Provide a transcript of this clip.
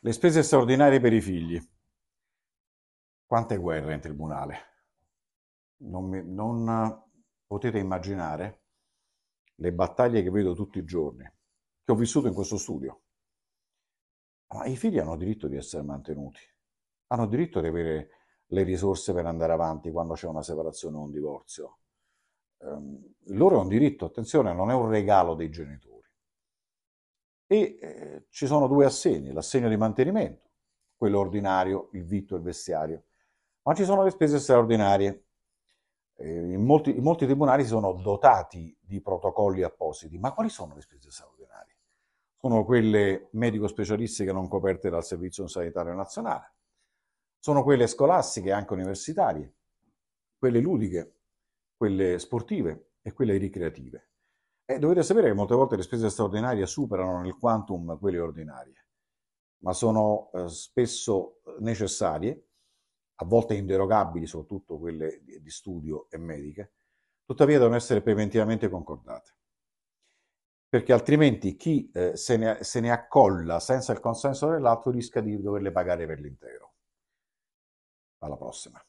Le spese straordinarie per i figli. Quante guerre in tribunale? Non, mi, non eh, potete immaginare le battaglie che vedo tutti i giorni, che ho vissuto in questo studio. Ma i figli hanno diritto di essere mantenuti, hanno diritto di avere le risorse per andare avanti quando c'è una separazione o un divorzio. Ehm, il loro è un diritto, attenzione, non è un regalo dei genitori e eh, ci sono due assegni, l'assegno di mantenimento, quello ordinario, il vitto e il vestiario, ma ci sono le spese straordinarie. Eh, in, molti, in, molti, tribunali si sono dotati di protocolli appositi, ma quali sono le spese straordinarie? Sono quelle medico-specialistiche non coperte dal Servizio Sanitario Nazionale, sono quelle scolastiche e anche universitarie, quelle ludiche, quelle sportive e quelle ricreative. Eh, dovete sapere che molte volte le spese straordinarie superano nel quantum quelle ordinarie, ma sono eh, spesso eh, necessarie, a volte inderogabili, soprattutto quelle di, di studio e mediche, tuttavia devono essere preventivamente concordate perché altrimenti chi eh, se, ne, se, ne, accolla senza il consenso dell'altro rischia di doverle pagare per l'intero. Alla prossima.